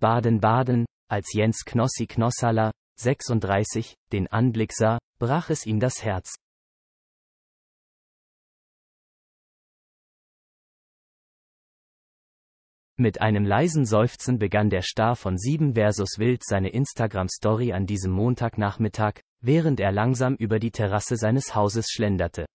Baden-Baden, als Jens Knossi Knossalla, 36, den Anblick sah, brach es ihm das Herz. Mit einem leisen Seufzen begann der Star von 7 vs. Wild seine Instagram-Story an diesem Montagnachmittag, während er langsam über die Terrasse seines Hauses schlenderte.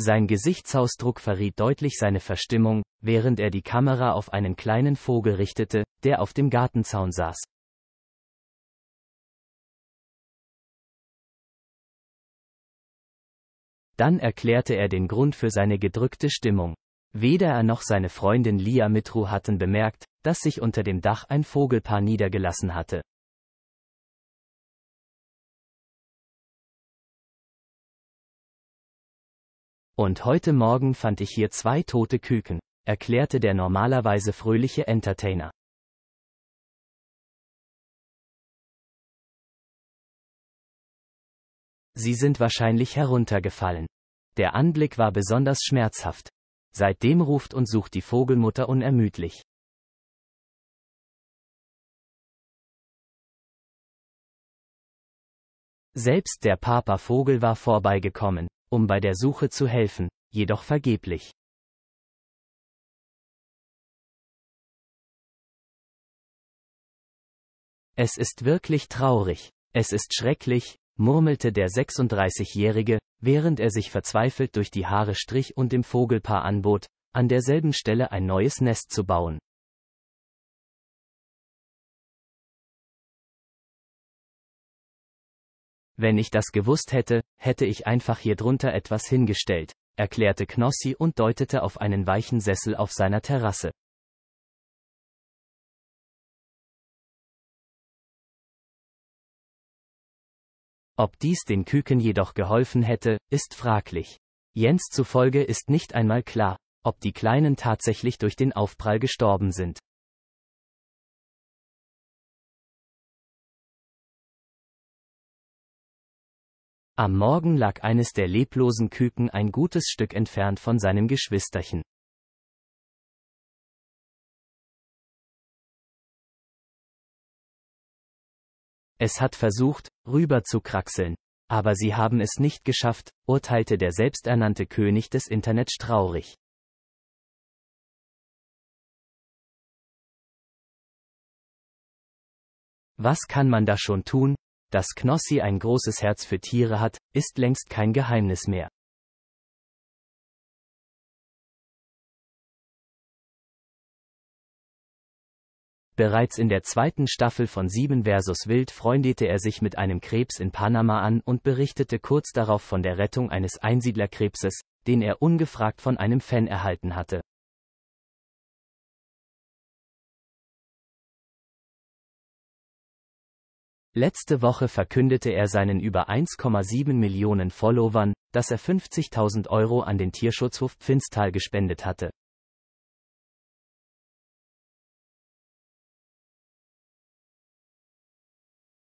Sein Gesichtsausdruck verriet deutlich seine Verstimmung, während er die Kamera auf einen kleinen Vogel richtete, der auf dem Gartenzaun saß. Dann erklärte er den Grund für seine gedrückte Stimmung. Weder er noch seine Freundin Lia Mitru hatten bemerkt, dass sich unter dem Dach ein Vogelpaar niedergelassen hatte. Und heute Morgen fand ich hier zwei tote Küken, erklärte der normalerweise fröhliche Entertainer. Sie sind wahrscheinlich heruntergefallen. Der Anblick war besonders schmerzhaft. Seitdem ruft und sucht die Vogelmutter unermüdlich. Selbst der Papa Vogel war vorbeigekommen um bei der Suche zu helfen, jedoch vergeblich. Es ist wirklich traurig, es ist schrecklich, murmelte der 36-Jährige, während er sich verzweifelt durch die Haare strich und dem Vogelpaar anbot, an derselben Stelle ein neues Nest zu bauen. Wenn ich das gewusst hätte, hätte ich einfach hier drunter etwas hingestellt, erklärte Knossi und deutete auf einen weichen Sessel auf seiner Terrasse. Ob dies den Küken jedoch geholfen hätte, ist fraglich. Jens zufolge ist nicht einmal klar, ob die Kleinen tatsächlich durch den Aufprall gestorben sind. Am Morgen lag eines der leblosen Küken ein gutes Stück entfernt von seinem Geschwisterchen. Es hat versucht, rüber zu kraxeln, aber sie haben es nicht geschafft, urteilte der selbsternannte König des Internets traurig. Was kann man da schon tun, dass Knossi ein großes Herz für Tiere hat, ist längst kein Geheimnis mehr. Bereits in der zweiten Staffel von 7 vs. Wild freundete er sich mit einem Krebs in Panama an und berichtete kurz darauf von der Rettung eines Einsiedlerkrebses, den er ungefragt von einem Fan erhalten hatte. Letzte Woche verkündete er seinen über 1,7 Millionen Followern, dass er 50.000 Euro an den Tierschutzhof Pfinstal gespendet hatte.